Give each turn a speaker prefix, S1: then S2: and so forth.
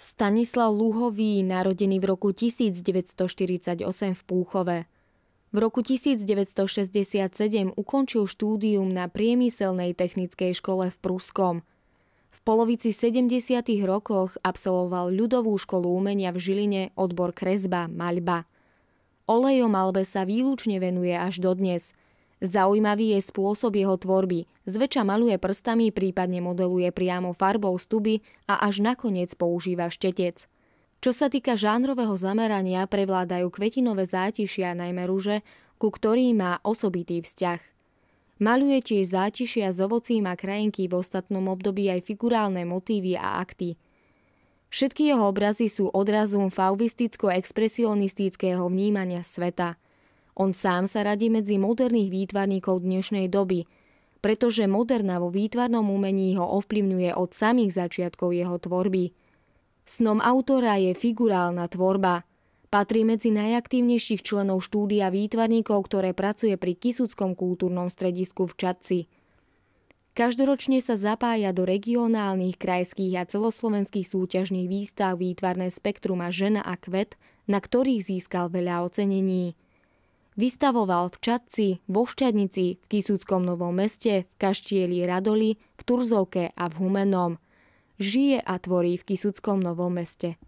S1: Stanislav Lúhový, narodený v roku 1948 v Púchove. V roku 1967 ukončil štúdium na priemyselnej technickej škole v Pruskom. V polovici 70. rokoch absolvoval ľudovú školu umenia v Žiline odbor kresba, maľba. Olejom malbe sa výlučne venuje až dodnes – Zaujímavý je spôsob jeho tvorby. Zväčša maluje prstami, prípadne modeluje priamo farbou stuby a až nakoniec používa štetec. Čo sa týka žánrového zamerania, prevládajú kvetinové zátišia, najmä rúže, ku ktorým má osobitý vzťah. Maluje tiež zátišia z ovocím a krajinky v ostatnom období aj figurálne motívy a akty. Všetky jeho obrazy sú odrazom fauvisticko-expresionistického vnímania sveta – on sám sa radí medzi moderných výtvarníkov dnešnej doby, pretože moderna vo výtvarnom umení ho ovplyvňuje od samých začiatkov jeho tvorby. Snom autora je figurálna tvorba. Patrí medzi najaktívnejších členov štúdia výtvarníkov, ktoré pracuje pri Kisuckom kultúrnom stredisku v Čadci. Každoročne sa zapája do regionálnych, krajských a celoslovenských súťažných výstav výtvarné spektrum a žena a kvet, na ktorých získal veľa ocenení. Vystavoval v Čadci, vo Šťadnici, v Kisúckom Novom meste, v Kaštieli Radoli, v Turzovke a v Humenom. Žije a tvorí v Kisúckom Novom meste.